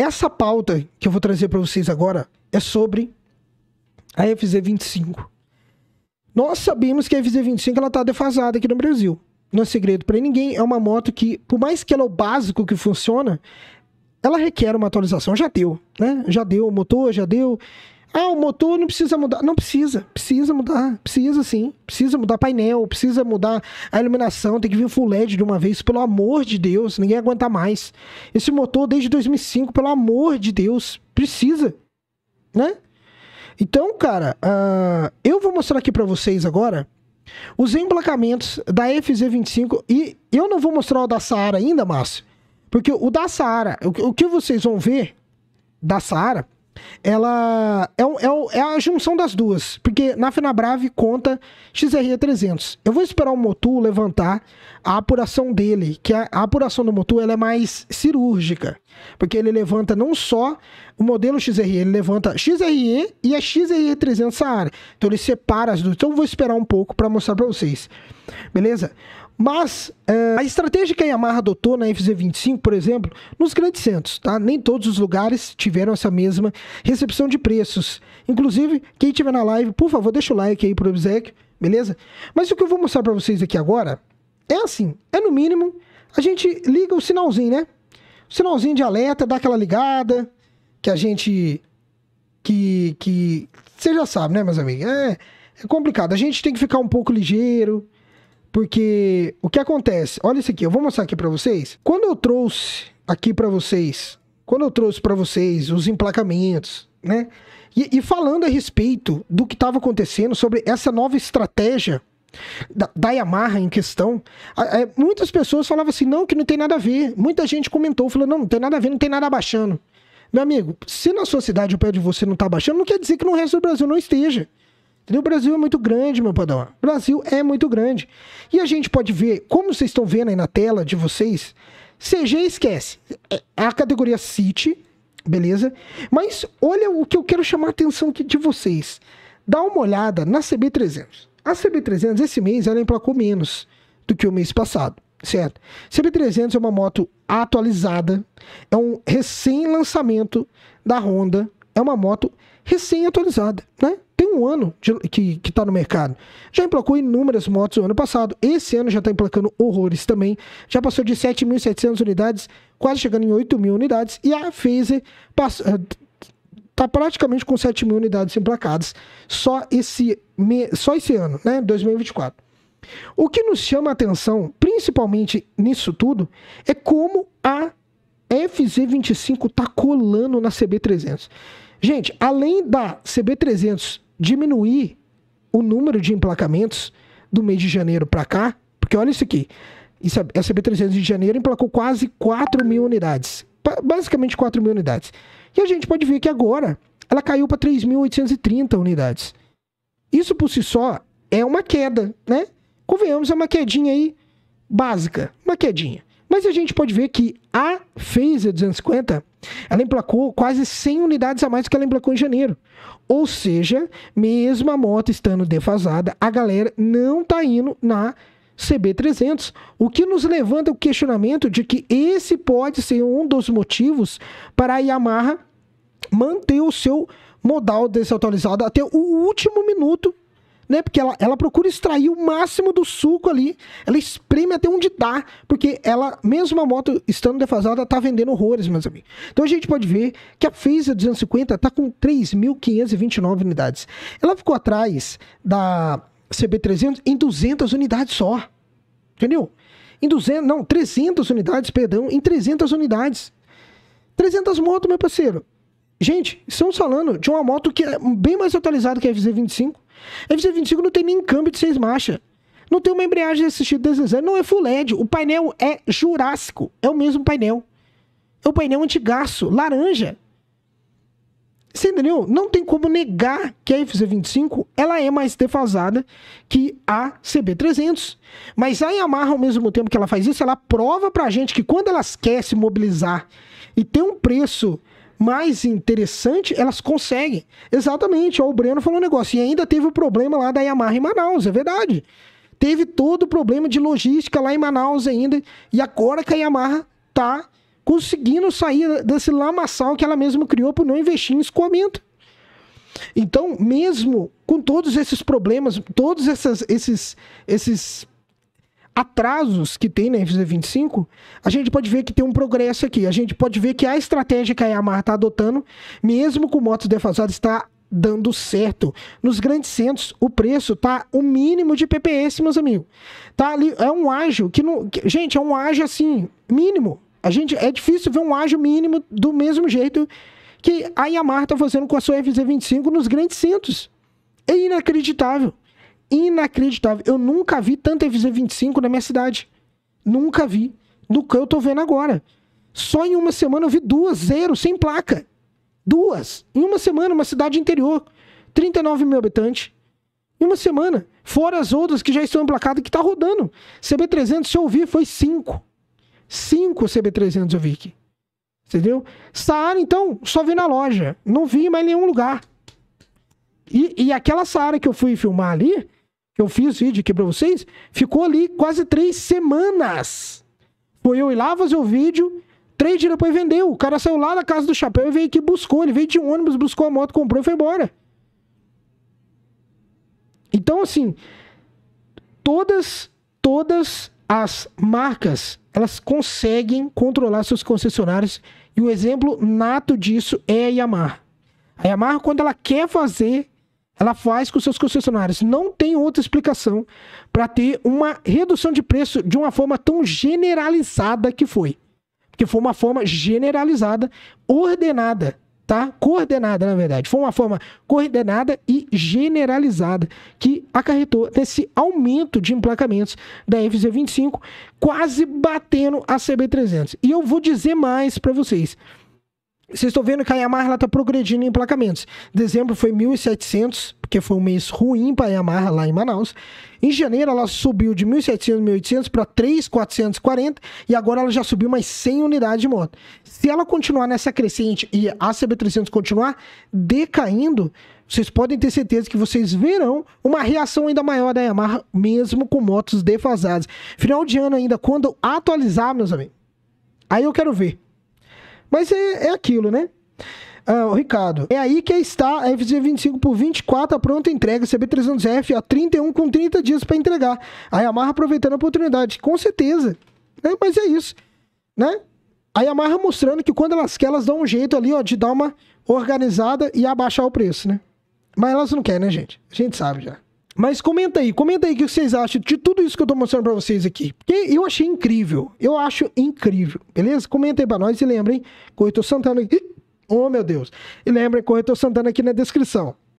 Essa pauta que eu vou trazer para vocês agora é sobre a FZ25. Nós sabemos que a FZ25 está defasada aqui no Brasil. Não é segredo para ninguém, é uma moto que, por mais que ela é o básico que funciona, ela requer uma atualização. Já deu, né? Já deu o motor, já deu ah, o motor não precisa mudar. Não precisa, precisa mudar, precisa sim. Precisa mudar painel, precisa mudar a iluminação, tem que vir full LED de uma vez, pelo amor de Deus, ninguém aguenta mais. Esse motor desde 2005, pelo amor de Deus, precisa, né? Então, cara, uh, eu vou mostrar aqui para vocês agora os emplacamentos da FZ25 e eu não vou mostrar o da Saara ainda, Márcio, porque o da Saara, o, o que vocês vão ver da Saara ela é, é, é, a junção das duas, porque na Fenabrave conta XRE300. Eu vou esperar o Motu levantar a apuração dele, que a, a apuração do Motu ela é mais cirúrgica, porque ele levanta não só o modelo XRE, ele levanta XRE e a XRE300 Saara. Então ele separa as duas. Então eu vou esperar um pouco para mostrar para vocês. Beleza? Mas é, a estratégia que a Yamaha adotou na FZ25, por exemplo, nos grandes centros, tá? Nem todos os lugares tiveram essa mesma recepção de preços. Inclusive, quem estiver na live, por favor, deixa o like aí pro obsequio, beleza? Mas o que eu vou mostrar para vocês aqui agora é assim, é no mínimo, a gente liga o sinalzinho, né? O sinalzinho de alerta, dá aquela ligada que a gente que que você já sabe, né, meus amigos? É, é complicado. A gente tem que ficar um pouco ligeiro, porque o que acontece? Olha isso aqui, eu vou mostrar aqui para vocês. Quando eu trouxe aqui para vocês, quando eu trouxe para vocês os emplacamentos, né? E, e, falando a respeito do que estava acontecendo sobre essa nova estratégia da, da Yamaha em questão, a, a, é, muitas pessoas falavam assim, não, que não tem nada a ver. Muita gente comentou, falou, não, não tem nada a ver, não tem nada abaixando. Meu amigo, se na sua cidade o pé de você não está abaixando, não quer dizer que no resto do Brasil não esteja. Entendeu? O Brasil é muito grande, meu padawan. O Brasil é muito grande. E a gente pode ver, como vocês estão vendo aí na tela de vocês, CG esquece. É, é a categoria City, beleza? Mas olha o que eu quero chamar a atenção de vocês. Dá uma olhada na CB300. A CB300, esse mês, ela emplacou menos do que o mês passado, certo? CB300 é uma moto atualizada, é um recém-lançamento da Honda, é uma moto recém-atualizada, né? um ano de, que está no mercado. Já emplacou inúmeras motos no ano passado, esse ano já está emplacando horrores também. Já passou de 7.700 unidades, quase chegando em 8.000 mil unidades, e a Phaser está eh, praticamente com 7 mil unidades emplacadas só esse, só esse ano, né? 2024. O que nos chama a atenção, principalmente nisso tudo, é como a FZ25 tá colando na CB300. Gente, além da CB300 diminuir o número de emplacamentos do mês de janeiro para cá, porque olha isso aqui. Isso, a é, CB300 é de janeiro emplacou quase 4 mil unidades. Basicamente 4 mil unidades. E a gente pode ver que agora ela caiu para 3.830 unidades. Isso por si só é uma queda, né? Convenhamos, é uma quedinha aí básica. Uma quedinha. Mas a gente pode ver que a Phaser 250, ela emplacou quase 100 unidades a mais do que ela emplacou em janeiro. Ou seja, mesmo a moto estando defasada, a galera não está indo na CB300, o que nos levanta o questionamento de que esse pode ser um dos motivos para a Yamaha manter o seu modal desatualizado até o último minuto né? Porque ela, ela procura extrair o máximo do suco ali. Ela espreme até onde dá, porque ela, mesmo a moto estando defasada, tá vendendo horrores, meus amigos. Então a gente pode ver que a Phaser 250 tá com 3.529 unidades. Ela ficou atrás da CB300 em 200 unidades só. Entendeu? Em 200, não, 300 unidades, perdão, em 300 unidades. 300 motos, meu parceiro. Gente, estamos falando de uma moto que é bem mais atualizada que a FZ25. A F-125 não tem nem câmbio de seis marchas. Não tem uma embreagem assistida tipo deslizante. Não é full LED. O painel é jurássico. É o mesmo painel. É o painel antigaço, laranja. Você entendeu? Não tem como negar que a FZ25 ela é mais defasada que a CB300. Mas a Yamaha, ao mesmo tempo que ela faz isso, ela prova pra gente que quando ela quer se mobilizar e ter um preço mais interessante, elas conseguem. Exatamente, ó, o Breno falou um negócio. E ainda teve o problema lá da Yamaha em Manaus, é verdade. Teve todo o problema de logística lá em Manaus ainda. E agora que a Yamaha tá conseguindo sair desse lamaçal que ela mesma criou por não investir em escoamento. Então, mesmo com todos esses problemas, todos essas, esses, esses atrasos que tem na FZ25, a gente pode ver que tem um progresso aqui. A gente pode ver que a estratégia que a Yamaha está adotando, mesmo com motos defasadas, está dando certo. Nos grandes centros, o preço tá o mínimo de PPS, meus amigos. Tá ali, é um ágio que não. Que, gente, é um ágio assim, mínimo. A gente, é difícil ver um ágio mínimo do mesmo jeito que a Yamaha tá fazendo com a sua FZ25 nos grandes centros. É inacreditável inacreditável. Eu nunca vi tanta FZ25 na minha cidade. Nunca vi. Do que eu tô vendo agora. Só em uma semana eu vi duas, zero, sem placa. Duas. Em uma semana, uma cidade interior. 39 mil habitantes. Em uma semana. Fora as outras que já estão emplacadas que tá rodando. CB300, se eu vi, foi cinco. Cinco CB300 eu vi aqui. Entendeu? Saara, então, só vi na loja. Não vi mais nenhum lugar. E, e aquela Saara que eu fui filmar ali, eu fiz vídeo aqui para vocês, ficou ali quase três semanas. Foi eu ir lá fazer o vídeo, três dias depois vendeu. O cara saiu lá da casa do chapéu e veio aqui buscou. Ele veio de um ônibus, buscou a moto, comprou e foi embora. Então, assim, todas, todas as marcas, elas conseguem controlar seus concessionários e o exemplo nato disso é a Yamaha. A Yamaha, quando ela quer fazer ela faz com seus concessionários. Não tem outra explicação para ter uma redução de preço de uma forma tão generalizada que foi. Porque foi uma forma generalizada, ordenada, tá? Coordenada, na verdade. Foi uma forma coordenada e generalizada que acarretou nesse aumento de emplacamentos da FZ25, quase batendo a CB300. E eu vou dizer mais para vocês. Vocês estão vendo que a Yamaha está progredindo em emplacamentos. Dezembro foi 1.700, porque foi um mês ruim para a Yamaha lá em Manaus. Em janeiro ela subiu de 1.700, 1.800 para 3.440 e agora ela já subiu mais 100 unidades de moto. Se ela continuar nessa crescente e a CB300 continuar decaindo, vocês podem ter certeza que vocês verão uma reação ainda maior da Yamaha, mesmo com motos defasadas. Final de ano ainda, quando atualizar, meus amigos, aí eu quero ver mas é, é aquilo, né? Ah, Ricardo, é aí que está a FZ25 por 24 a pronta entrega, CB300F a 31 com 30 dias para entregar. A Yamaha aproveitando a oportunidade, com certeza. Né? Mas é isso, né? A Yamaha mostrando que quando elas querem, elas dão um jeito ali, ó, de dar uma organizada e abaixar o preço, né? Mas elas não querem, né, gente? A gente sabe já. Mas comenta aí, comenta aí o que vocês acham de tudo isso que eu tô mostrando pra vocês aqui. Porque eu achei incrível. Eu acho incrível, beleza? Comenta aí pra nós e lembrem, Corretor Santana. Oh, meu Deus! E lembrem, Corretor Santana aqui na descrição.